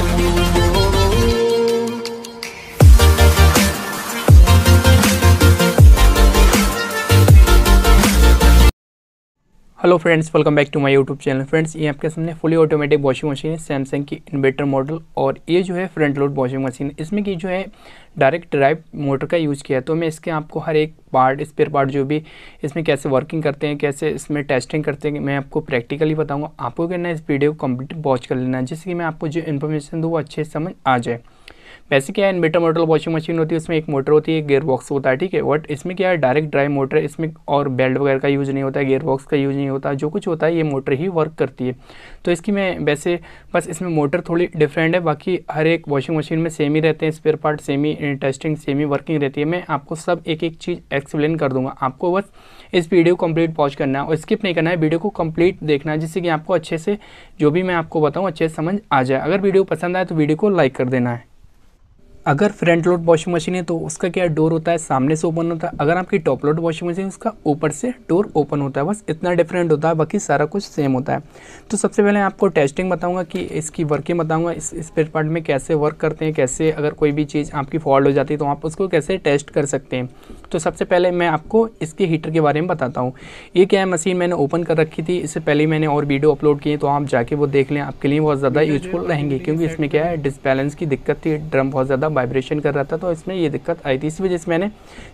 you. Hello friends welcome back to my YouTube channel friends ये आपके सामने fully automatic washing machine है Samsung की इन्वेटर मॉडल और ये जो है फ्रंट लोड वॉशिंग मशीन है इसमें की जो है डायरेक्ट ड्राइव मोटर का यूज़ किया है तो मैं इसके आपको हर एक पार्ट स्पेयर पार्ट जो भी इसमें कैसे वर्किंग करते हैं कैसे इसमें टेस्टिंग करते हैं मैं आपको प्रैक्टिकली बताऊँगा आपको करना इस वीडियो को कम्प्लीट वॉच कर लेना है जिससे कि मैं आपको जो इन्फॉर्मेशन दूँ वो अच्छे समझ आ जाए वैसे क्या है इन्वेटर मोटर वॉशिंग मशीन होती है उसमें एक मोटर होती है गेयर बॉक्स होता है ठीक है बट इसमें क्या है डायरेक्ट ड्राइव मोटर है इसमें और बेल्ट वगैरह का यूज़ नहीं होता है गेयर बॉक्स का यूज़ नहीं होता जो कुछ होता है ये मोटर ही वर्क करती है तो इसकी मैं वैसे बस इसमें मोटर थोड़ी डिफरेंट है बाकी हर एक वॉशिंग मशीन में सेम ही रहते हैं स्पेयर पार्ट सेम ही टेस्टिंग सेम ही वर्किंग रहती है मैं आपको सब एक एक चीज़ एक्सप्लेन कर दूँगा आपको बस इस वीडियो कम्प्लीट पॉज करना है और स्किप नहीं करना है वीडियो को कम्प्लीट देखना है जिससे कि आपको अच्छे से जो भी मैं आपको बताऊँ अच्छे से समझ आ जाए अगर वीडियो पसंद आए तो वीडियो को लाइक कर देना है अगर फ्रंट लोड वॉशिंग मशीन है तो उसका क्या डोर होता है सामने से ओपन होता है अगर आपकी टॉप लोड वॉशिंग मशीन है उसका ऊपर से डोर ओपन होता है बस इतना डिफरेंट होता है बाकी सारा कुछ सेम होता है तो सबसे पहले आपको टेस्टिंग बताऊंगा कि इसकी वर्किंग बताऊंगा इस स्पेयर पार्ट में कैसे वर्क करते हैं कैसे अगर कोई भी चीज़ आपकी फॉल्ट हो जाती है तो आप उसको कैसे टेस्ट कर सकते हैं तो सबसे पहले मैं आपको इसके हीटर के बारे में बताता हूँ ये क्या है मशीन मैंने ओपन कर रखी थी इससे पहले मैंने और वीडियो अपलोड किए तो आप जाके वो देख लें आपके लिए बहुत ज़्यादा यूजफुल रहेंगे क्योंकि इसमें क्या है डिसबैलेंस की दिक्कत थी ड्रम बहुत ज़्यादा वाइब्रेशन कर रहा था तो इसमें ये दिक्कत आई थी इस वजह से मैंने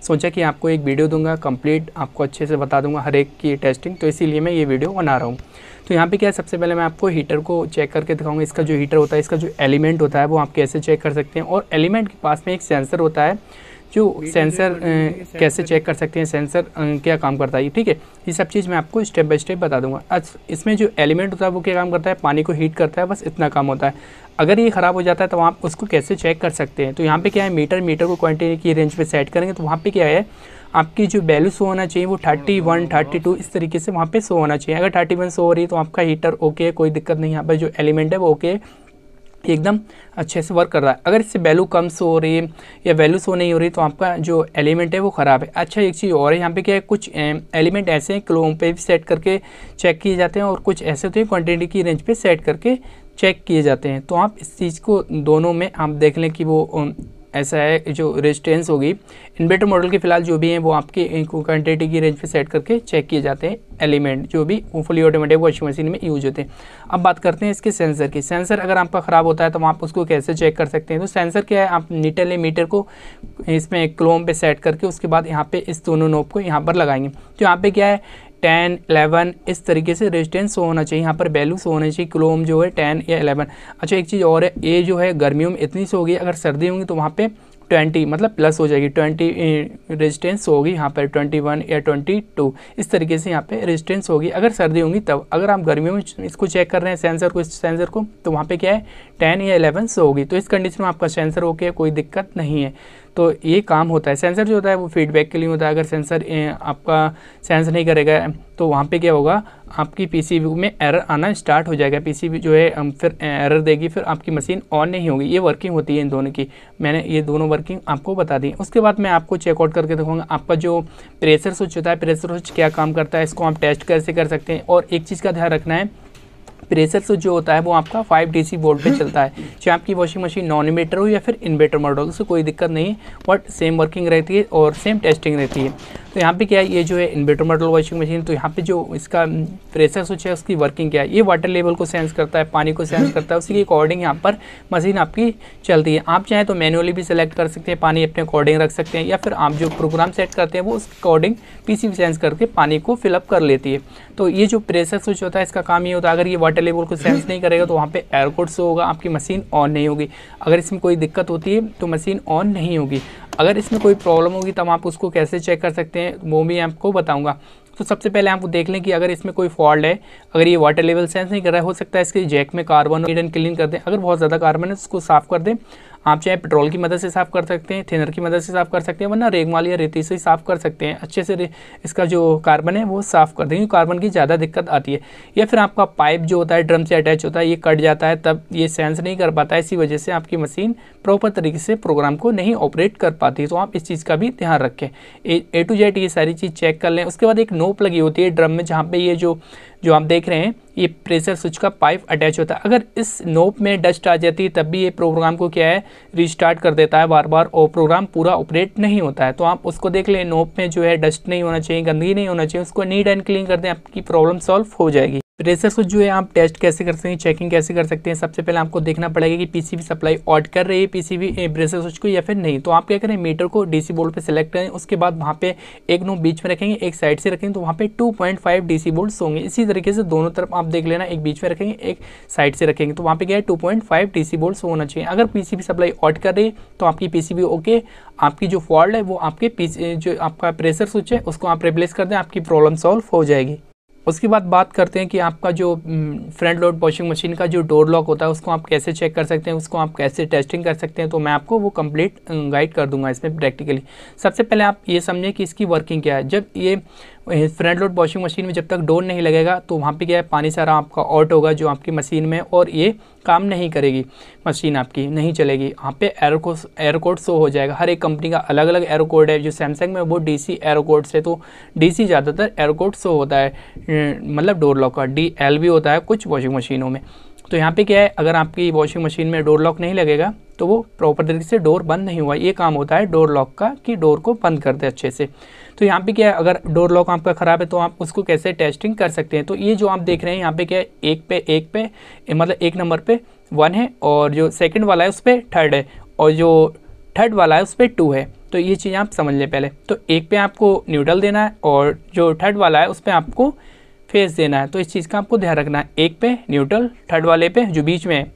सोचा कि आपको एक वीडियो दूंगा कंप्लीट आपको अच्छे से बता दूंगा हर एक की टेस्टिंग तो इसीलिए मैं ये वीडियो बना रहा हूँ तो यहाँ पे क्या है सबसे पहले मैं आपको हीटर को चेक करके दिखाऊंगा इसका जो हीटर होता है इसका जो एलिमेंट होता है वो आप कैसे चेक कर सकते हैं और एलिमेंट के पास में एक सेंसर होता है जो सेंसर कैसे चेक कर सकते हैं सेंसर क्या काम करता है ठीक है ये सब चीज़ मैं आपको स्टेप बाय स्टेप बता दूंगा इसमें जो एलिमेंट होता है वो क्या काम करता है पानी को हीट करता है बस इतना काम होता है अगर ये ख़राब हो जाता है तो आप उसको कैसे चेक कर सकते हैं तो यहाँ पर क्या है मीटर मीटर को क्वान्टिटी की रेंज पर सेट करेंगे तो वहाँ पर क्या है आपकी जो बैलू शो होना चाहिए वो थर्टी वन थर्टी टू इस तरीके से वहाँ पे शो होना चाहिए अगर थर्टी वन शो हो रही है तो आपका हीटर ओके है कोई दिक्कत नहीं यहाँ पर जो एलिमेंट है वो ओके है एकदम अच्छे से वर्क कर रहा है अगर इससे वैल्यू कम सो हो रही है या वैल्यू शो नहीं हो रही तो आपका जो एलिमेंट है वो ख़राब है अच्छा एक चीज़ और है यहाँ पे क्या है कुछ एलिमेंट ऐसे हैं क्लोम पे भी सेट करके चेक किए जाते हैं और कुछ ऐसे होते हैं क्वान्टिटी की रेंज पे सेट करके चेक किए जाते हैं तो आप इस चीज़ को दोनों में आप देख लें कि वो ऐसा है जो रेजिस्टेंस होगी इन्वेटर मॉडल के फिलहाल जो भी हैं वो आपके क्वान्टिटी की रेंज पे सेट करके चेक किए जाते हैं एलिमेंट जो भी फुली ऑटोमेटिक वॉशिंग मशीन में यूज होते हैं अब बात करते हैं इसके सेंसर की सेंसर अगर आपका ख़राब होता है तो आप उसको कैसे चेक कर सकते हैं तो सेंसर क्या है आप नीटल मीटर को इसमें क्लोम पे सेट करके उसके बाद यहाँ पे इस दोनों नोब को यहाँ पर लगाएंगे तो यहाँ पे क्या है टेन एलेवन इस तरीके से रेजिस्टेंस शो होना चाहिए यहाँ पर वैल्यू शो होना चाहिए क्लोम जो है टेन या एलेवन अच्छा एक चीज़ और है ए जो है गर्मियों में इतनी सो होगी अगर सर्दी होगी तो वहाँ पे ट्वेंटी मतलब प्लस हो जाएगी ट्वेंटी रेजिस्टेंस होगी यहाँ पर ट्वेंटी वन या ट्वेंटी टू इस तरीके से यहाँ पे रेजिस्टेंस होगी अगर सर्दी होगी तब अगर आप गर्मियों में इसको चेक कर रहे हैं सेंसर को इस सेंसर को तो वहाँ पे क्या है टेन या एलेवन सो होगी तो इस कंडीशन में आपका सेंसर ओके कोई दिक्कत नहीं है तो ये काम होता है सेंसर जो होता है वो फीडबैक के लिए होता है अगर सेंसर आपका सेंस नहीं करेगा तो वहाँ पे क्या होगा आपकी पीसीबी में एरर आना स्टार्ट हो जाएगा पीसीबी जो है फिर एरर देगी फिर आपकी मशीन ऑन नहीं होगी ये वर्किंग होती है इन दोनों की मैंने ये दोनों वर्किंग आपको बता दी उसके बाद मैं आपको चेकआउट करके दिखाऊंगा आपका जो प्रेशर स्विच होता है प्रेशर स्विच क्या काम करता है इसको आप टेस्ट कैसे कर सकते हैं और एक चीज़ का ध्यान रखना है प्रेशर से जो होता है वो आपका 5 डीसी वोल्ट पे चलता है चाहे आपकी वॉशिंग मशीन नॉन इन्वेटर हो या फिर इन्वेटर मॉडल से कोई दिक्कत नहीं है बट सेम वर्किंग रहती है और सेम टेस्टिंग रहती है तो यहाँ पे क्या है ये जो है इन्वेटर मॉडल वॉशिंग मशीन तो यहाँ पे जो इसका प्रेशर स्विच है उसकी वर्किंग क्या है ये वाटर लेवल को सेंस करता है पानी को सेंस करता है उसी के अकॉर्डिंग यहाँ पर मशीन आपकी चलती है आप चाहें तो मैनुअली भी सिलेक्ट कर सकते हैं पानी अपने अकॉर्डिंग रख सकते हैं या फिर आप जो प्रोग्राम सेट करते हैं वो उसके अकॉर्डिंग पी सेंस करके पानी को फिलअप कर लेती है तो ये जो प्रेशर स्विच होता है इसका काम ये होता है अगर ये वाटर लेवल को सेंस नहीं करेगा तो वहाँ पर एयरकोड्स से होगा आपकी मशीन ऑन नहीं होगी अगर इसमें कोई दिक्कत होती है तो मशीन ऑन नहीं होगी अगर इसमें कोई प्रॉब्लम होगी तो आप उसको कैसे चेक कर सकते हैं वो भी आपको बताऊँगा तो सबसे पहले आप देख लें कि अगर इसमें कोई फॉल्ट है अगर ये वाटर लेवल सेंस नहीं कर रहा है हो सकता है इसके जैक में कार्बन क्लीन कर दें अगर बहुत ज़्यादा कार्बन है उसको तो साफ़ कर दें आप चाहे पेट्रोल की मदद से साफ़ कर सकते हैं थिनर की मदद से साफ़ कर सकते हैं वरना रेगमाल या रेती से साफ़ कर सकते हैं अच्छे से इसका जो कार्बन है वो साफ़ कर देंगे कार्बन की ज़्यादा दिक्कत आती है या फिर आपका पाइप जो होता है ड्रम से अटैच होता है ये कट जाता है तब ये सेंस नहीं कर पाता है इसी वजह से आपकी मशीन प्रॉपर तरीके से प्रोग्राम को नहीं ऑपरेट कर पाती तो आप इस चीज़ का भी ध्यान रखें ए टू जेड ये सारी चीज़ चेक कर लें उसके बाद एक नोप लगी होती है ड्रम में जहाँ पर ये जो जो आप देख रहे हैं ये प्रेशर स्विच का पाइप अटैच होता है अगर इस नोप में डस्ट आ जाती है तब भी ये प्रोग्राम को क्या है रिस्टार्ट कर देता है बार बार और प्रोग्राम पूरा ऑपरेट नहीं होता है तो आप उसको देख लें नोप में जो है डस्ट नहीं होना चाहिए गंदगी नहीं होना चाहिए उसको नीट एंड क्लीन कर दें आपकी प्रॉब्लम सॉल्व हो जाएगी प्रेशर को जो है आप टेस्ट कैसे कर सकते हैं चेकिंग कैसे कर सकते हैं सबसे पहले आपको देखना पड़ेगा कि पीसीबी सप्लाई ऑट कर रही है पीसीबी प्रेशर स्विच को या फिर नहीं तो आप क्या करें मीटर को डीसी बोल्ट पे सेलेक्ट करें उसके बाद वहाँ पे एक नो बीच में रखेंगे एक साइड से रखेंगे तो वहाँ पे 2.5 पॉइंट डीसी बोल्ट होंगे इसी तरीके से दोनों तरफ आप देख लेना एक बीच में रखेंगे एक साइड से रखेंगे तो वहाँ पर क्या है टू डीसी बोल्ट होना चाहिए अगर पी सप्लाई ऑट कर रही है तो आपकी पी ओके आपकी जो फॉल्ट है वो आपके जो आपका प्रेशर स्विच है उसको आप रिप्लेस कर दें आपकी प्रॉब्लम सॉल्व हो जाएगी उसके बाद बात करते हैं कि आपका जो फ्रंट लोड वॉशिंग मशीन का जो डोर लॉक होता है उसको आप कैसे चेक कर सकते हैं उसको आप कैसे टेस्टिंग कर सकते हैं तो मैं आपको वो कंप्लीट गाइड कर दूंगा इसमें प्रैक्टिकली सबसे पहले आप ये समझें कि इसकी वर्किंग क्या है जब ये फ्रंट लोड वॉशिंग मशीन में जब तक डोर नहीं लगेगा तो वहाँ पे क्या है पानी सारा आपका आउट होगा जो आपकी मशीन में और ये काम नहीं करेगी मशीन आपकी नहीं चलेगी यहाँ पे एरो को एयर कोड शो हो जाएगा हर एक कंपनी का अलग अलग एरो कोड है जो सैमसंग में वो डी सी एरो कोड्स है तो डी सी ज़्यादातर एरो कोड शो होता है मतलब डोर लॉक का डी एल भी होता है कुछ वॉशिंग मशीनों में तो यहाँ पे क्या है अगर आपकी वॉशिंग मशीन में डोर लॉक नहीं लगेगा तो वो प्रॉपर तरीके से डोर बंद नहीं हुआ ये काम होता है डोर लॉक का कि डोर को बंद कर दे अच्छे से तो यहाँ पे क्या है अगर डोर लॉक आपका ख़राब है तो आप उसको कैसे टेस्टिंग कर सकते हैं तो ये जो आप देख रहे हैं यहाँ पे क्या है एक पे एक पे मतलब एक नंबर पे वन है और जो सेकंड वाला है उस पर थर्ड है और जो थर्ड वाला है उस पर टू है तो ये चीज़ आप समझ लें पहले तो एक पे आपको न्यूडल देना है और जो थर्ड वाला है उस पर आपको फेस देना है तो इस चीज़ का आपको ध्यान रखना है एक पे न्यूट्रल थर्ड वाले पे जो बीच में है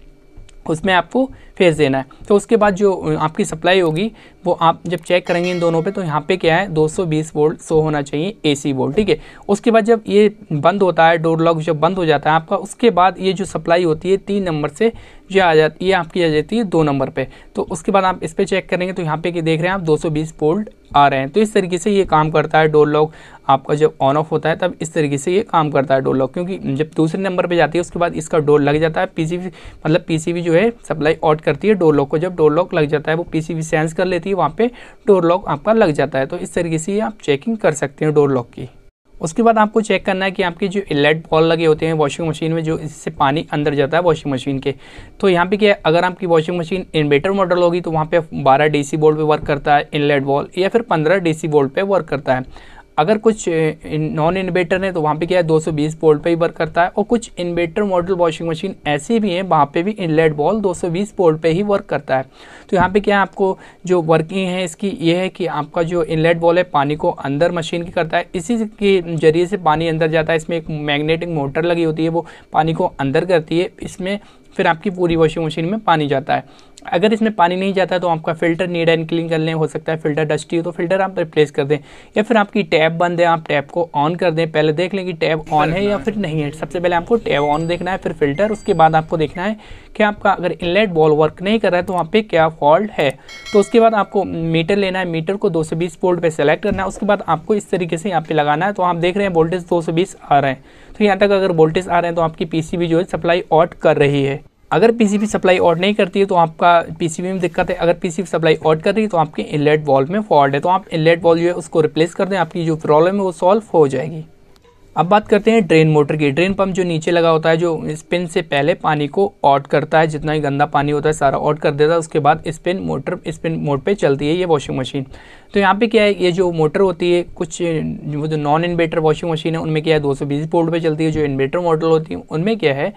उसमें आपको फेज देना है तो उसके बाद जो आपकी सप्लाई होगी वो आप जब चेक करेंगे इन दोनों पे तो यहाँ पे क्या है 220 वोल्ट सो होना चाहिए एसी वोल्ट ठीक है उसके बाद जब ये बंद होता है डोर लॉक जब बंद हो जाता है आपका उसके बाद ये जो सप्लाई होती है तीन नंबर से ये आ जाती ये आपकी आ जाती है दो नंबर पे तो उसके बाद आप इस पर चेक करेंगे तो यहाँ पे कि देख रहे हैं आप 220 बोल्ट आ रहे हैं तो इस तरीके से ये काम करता है डोर लॉक आपका जब ऑन ऑफ होता है तब इस तरीके से ये काम करता है डोर लॉक क्योंकि जब दूसरे नंबर पे जाती है उसके बाद इसका डोर लग जाता है पीसीबी मतलब पीसीबी जो है सप्लाई आउट करती है डोर लॉक को जब डोर लॉक लग जाता है वो पीसीबी सेंस कर लेती है वहाँ पर डोर लॉक आपका लग जाता है तो इस तरीके से आप चेकिंग कर सकते हैं डोर लॉक की उसके बाद आपको चेक करना है कि आपके जो लेड बॉल लगे होते हैं वॉशिंग मशीन में जो इससे पानी अंदर जाता है वॉशिंग मशीन के तो यहाँ पे क्या है अगर आपकी वॉशिंग मशीन इन्वेटर मॉडल होगी तो वहाँ पे 12 डीसी वोल्ट पे वर्क करता है इनलेट बॉल या फिर 15 डीसी वोल्ट पे वर्क करता है अगर कुछ नॉन इन्वेटर है तो वहाँ पे क्या है 220 पोल्ट पर ही वर्क करता है और कुछ इन्वेटर मॉडल वॉशिंग मशीन ऐसी भी हैं वहाँ पे भी इनलेट बॉल 220 बीस पोल्ट ही वर्क करता है तो यहाँ पे क्या है आपको जो वर्किंग है इसकी ये है कि आपका जो इनलेट बॉल है पानी को अंदर मशीन की करता है इसी के जरिए से पानी अंदर जाता है इसमें एक मैग्नेटिक मोटर लगी होती है वो पानी को अंदर करती है इसमें फिर आपकी पूरी वॉशिंग मशीन में पानी जाता है अगर इसमें पानी नहीं जाता तो आपका फिल्टर नीड एंड क्लीन कर लें हो सकता है फिल्टर डस्टी हो तो फिल्टर आप रिप्लेस कर दें या फिर आपकी टैब बंद है आप टैब को ऑन कर दें पहले देख लें कि टैब ऑन है या फिर नहीं है सबसे पहले आपको टैब ऑन देखना है फिर फिल्टर उसके बाद आपको देखना है कि आपका अगर इनलेट बॉल वर्क नहीं कर रहा है तो वहाँ पर क्या फॉल्ट है तो उसके बाद आपको मीटर लेना है मीटर को दो सौ बीस वोल्ट सेलेक्ट करना है उसके बाद आपको इस तरीके से यहाँ पर लगाना है तो आप देख रहे हैं वोल्टेज दो सौ बीस आ रहे हैं तो यहाँ तक अगर वोल्टेज आ रहे हैं तो आपकी पी जो है सप्लाई ऑट कर रही है अगर पीसीबी सप्लाई ऑड नहीं करती है तो आपका पीसीबी में दिक्कत है अगर पीसीबी सप्लाई ऑड कर रही है तो आपके इनलेट वॉल्व में फॉल्ट है तो आप इनलेट वॉल्व जो है उसको रिप्लेस कर दें आपकी जो प्रॉब्लम है वो सॉल्व हो जाएगी अब बात करते हैं ड्रेन मोटर की ड्रेन पंप जो नीचे लगा होता है जो स्पिन से पहले पानी को ऑट करता है जितना ही गंदा पानी होता है सारा ऑट कर देता है उसके बाद स्पिन मोटर स्पिन मोड पे चलती है ये वॉशिंग मशीन तो यहाँ पे क्या है ये जो मोटर होती है कुछ जो नॉन इन्वेटर वॉशिंग मशीन है उनमें क्या है दो सौ बीस वोल्ट चलती है जो इन्वेटर मोटर होती है उनमें क्या है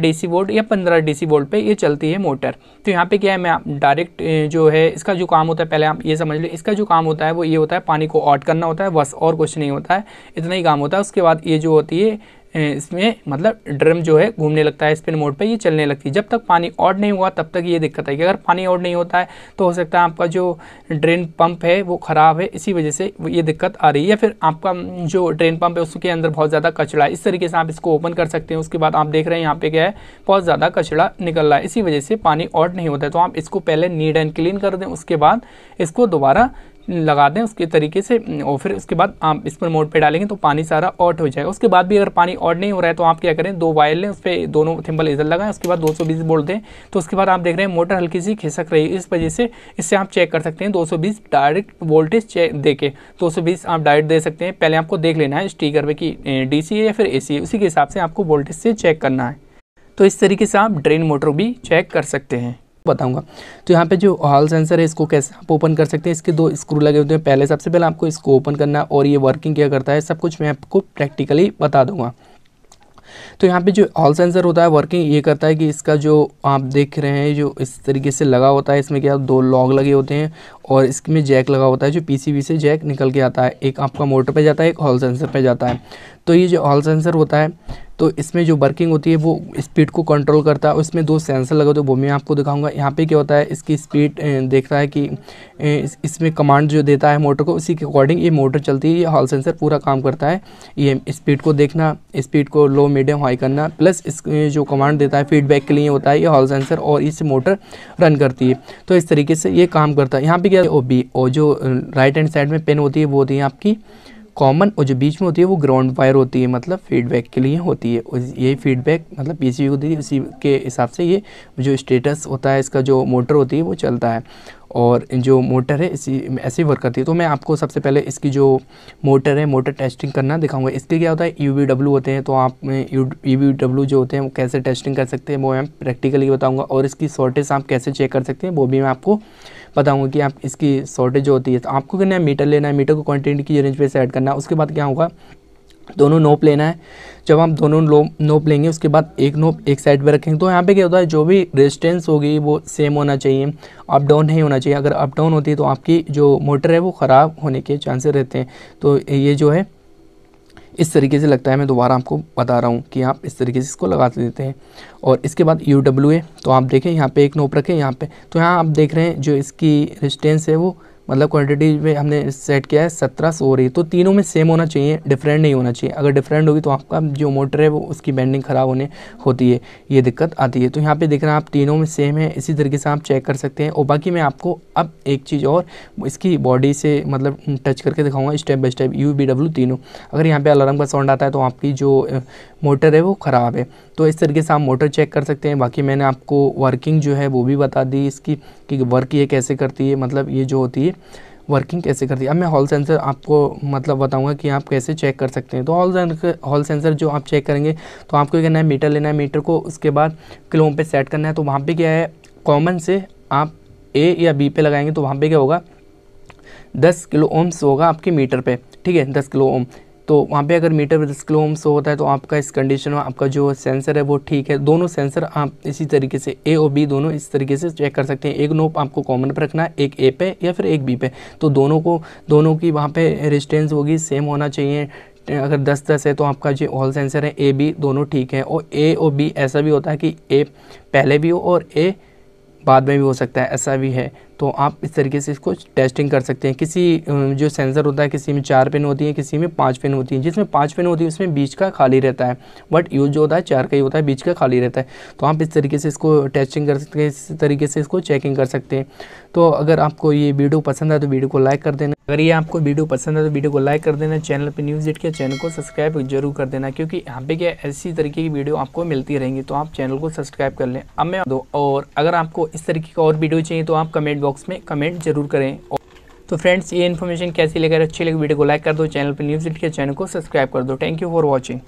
डी सी वोल्ट या पंद्रह डी वोल्ट पे ये चलती है मोटर तो यहाँ पे क्या है मैं डायरेक्ट जो है इसका जो काम होता है पहले आप ये समझ लो इसका जो काम होता है वो ये होता है पानी को ऑट करना होता है बस और कुछ नहीं होता है इतना ही काम होता है उसके बाद ये जो होती है इसमें मतलब ड्रम जो है घूमने लगता है स्पिन मोड पे ये चलने लगती है जब तक पानी ऑड नहीं हुआ तब तक ये दिक्कत है कि अगर पानी ऑड नहीं होता है तो हो सकता है आपका जो ड्रेन पंप है वो ख़राब है इसी वजह से ये दिक्कत आ रही है या फिर आपका जो ड्रेन पंप है उसके अंदर बहुत ज़्यादा कचड़ा है इस तरीके से आप इसको ओपन कर सकते हैं उसके बाद आप देख रहे हैं यहाँ पर क्या है बहुत ज़्यादा कचड़ा निकल रहा है इसी वजह से पानी ऑड नहीं होता है तो आप इसको पहले नीड एंड क्लीन कर दें उसके बाद इसको दोबारा लगा दें उसके तरीके से और फिर उसके बाद आप इस पर मोड पे डालेंगे तो पानी सारा ऑट हो जाएगा उसके बाद भी अगर पानी ऑट नहीं हो रहा है तो आप क्या करें दो वायर लें उस पर दोनों थिम्बल इधर लगाएं उसके बाद दो सौ बीस बोल दें तो उसके बाद आप देख रहे हैं मोटर हल्की सी खिसक रही है इस वजह से इससे आप चेक कर सकते हैं दो सौ बीस डायरेक्ट वोल्टेज चेक दे के दो सौ बीस आप डायरेक्ट दे सकते हैं पहले आपको देख लेना है स्टीकर पर कि डी सी है या फिर ए सी है उसी के हिसाब से आपको वोल्टेज से चेक करना है तो इस तरीके से आप ड्रेन मोटर भी चेक कर सकते हैं बताऊंगा तो यहाँ पे जो हॉल सेंसर है इसको कैसे आप ओपन कर सकते हैं इसके दो स्क्रू लगे होते हैं पहले सबसे पहले आपको इसको ओपन करना और ये वर्किंग क्या करता है सब कुछ मैं आपको प्रैक्टिकली बता दूंगा तो यहाँ पे जो हॉल सेंसर होता है वर्किंग ये करता है कि इसका जो आप देख रहे हैं जो इस तरीके से लगा होता है इसमें क्या दो लॉग लगे होते हैं और इसमें जैक लगा होता है जो पीसीबी से जैक निकल के आता है एक आपका मोटर पे जाता है एक हॉल सेंसर पे जाता है तो ये जो हॉल सेंसर होता है तो इसमें जो वर्किंग होती है वो स्पीड को कंट्रोल करता है उसमें दो सेंसर लगे तो वो मैं आपको दिखाऊंगा यहाँ पे क्या होता है इसकी स्पीड देखता है कि इसमें कमांड जो देता है मोटर को उसी के अकॉर्डिंग ये मोटर चलती है ये हॉल सेंसर पूरा काम करता है ये स्पीड को देखना स्पीड को लो मीडियम हाई करना प्लस इस जो कमांड देता है फीडबैक के लिए होता है ये हॉल सेंसर और इससे मोटर रन करती है तो इस तरीके से ये काम करता है यहाँ पर क्या ओ बी और जो राइट हैंड साइड में पेन होती है वो होती है आपकी कॉमन और जो बीच में होती है वो ग्राउंड वायर होती है मतलब फीडबैक के लिए होती है और यही फीडबैक मतलब पी सी होती है उसी के हिसाब से ये जो स्टेटस होता है इसका जो मोटर होती है वो चलता है और जो मोटर है इसी ऐसे ही वर्क करती है तो मैं आपको सबसे पहले इसकी जो मोटर है मोटर टेस्टिंग करना दिखाऊंगा इसके क्या होता है यू वी डब्ल्यू होते हैं तो आप यू वी डब्ल्यू जो होते हैं वो कैसे टेस्टिंग कर सकते हैं वो मैं प्रैक्टिकली बताऊँगा और इसकी शॉर्टेज आप कैसे चेक कर सकते हैं वो भी मैं आपको बताऊँगा कि आप इसकी शॉर्टेज होती है तो आपको करना है मीटर लेना है मीटर को क्वान्टिटी की रेंज पर सेट करना है उसके बाद क्या होगा दोनों नोप लेना है जब आप दोनों नोप लेंगे उसके बाद एक नोप एक साइड पर रखेंगे तो यहाँ पे क्या होता है जो भी रेजिस्टेंस होगी वो सेम होना चाहिए अप डाउन नहीं होना चाहिए अगर अप डाउन होती है तो आपकी जो मोटर है वो ख़राब होने के चांसेस रहते हैं तो ये जो है इस तरीके से लगता है मैं दोबारा आपको बता रहा हूँ कि आप इस तरीके से इसको लगा देते हैं और इसके बाद यू डब्ल्यू ए तो आप देखें यहाँ पे एक नोप रखें यहाँ पे तो यहाँ आप देख रहे हैं जो इसकी रिस्टेंस है वो मतलब क्वांटिटी में हमने सेट किया है सत्रह सौ रही तो तीनों में सेम होना चाहिए डिफरेंट नहीं होना चाहिए अगर डिफरेंट होगी तो आपका जो मोटर है वो उसकी बैंडिंग ख़राब होने होती है ये दिक्कत आती है तो यहाँ पे देख रहे हैं आप तीनों में सेम है इसी तरीके से आप चेक कर सकते हैं और बाकी मैं आपको अब एक चीज़ और इसकी बॉडी से मतलब टच करके दिखाऊँगा step by step U B W तीनों अगर यहाँ पर अलार्म का साउंड आता है तो आपकी जो मोटर है वो ख़राब है तो इस तरीके से आप मोटर चेक कर सकते हैं बाकी मैंने आपको वर्किंग जो है वो भी बता दी इसकी कि वर्क ये कैसे करती है मतलब ये जो होती है वर्किंग कैसे करती है अब मैं हॉल सेंसर आपको मतलब बताऊंगा कि आप कैसे चेक कर सकते हैं तो हॉल हॉल सेंसर जो आप चेक करेंगे तो आपको क्या करना है मीटर लेना है मीटर को उसके बाद किलो पे सेट करना है तो वहाँ पे क्या है कॉमन से आप ए या बी पे लगाएंगे तो वहाँ पे क्या होगा दस किलो ओम्स होगा आपके मीटर पे ठीक है दस किलो ओम तो वहाँ पे अगर मीटर सो होता है तो आपका इस कंडीशन में आपका जो सेंसर है वो ठीक है दोनों सेंसर आप इसी तरीके से ए और बी दोनों इस तरीके से चेक कर सकते हैं एक नोप आपको कॉमन पर रखना है एक ए पे या फिर एक बी पे तो दोनों को दोनों की वहाँ पे रिस्टेंस होगी सेम होना चाहिए अगर 10 10 है तो आपका जो ऑल सेंसर है ए बी दोनों ठीक है और ए और बी ऐसा भी होता है कि ए पहले भी हो और ए बाद में भी हो सकता है ऐसा भी है तो आप इस तरीके से इसको टेस्टिंग कर सकते हैं किसी जो सेंसर होता है किसी में चार पेन होती है किसी में पाँच पेन होती है जिसमें पाँच पेन होती है उसमें बीच का खाली रहता है बट यूज जो होता है चार का ही होता है बीच का खाली रहता है तो आप इस तरीके से इसको टेस्टिंग कर सकते हैं इस तरीके से इसको चेकिंग कर सकते हैं तो अगर आपको ये वीडियो पसंद है तो वीडियो को लाइक कर देना अगर ये आपको वीडियो पसंद है तो वीडियो को लाइक कर देना चैनल पर न्यूज़ एट के चैनल को सब्सक्राइब जरूर कर देना क्योंकि यहाँ पे क्या ऐसी तरीके की वीडियो आपको मिलती रहेंगी तो आप चैनल को सब्सक्राइब कर लें अब मैं दो और अगर आपको इस तरीके का और वीडियो चाहिए तो आप कमेंट बॉक्स बॉक्स में कमेंट जरूर करें तो फ्रेंड्स ये इन्फॉर्मेशन कैसी लेकर अच्छी लगी वीडियो को लाइक कर दो चैनल पर न्यूज़ के चैनल को सब्सक्राइब कर दो थैंक यू फॉर वॉचिंग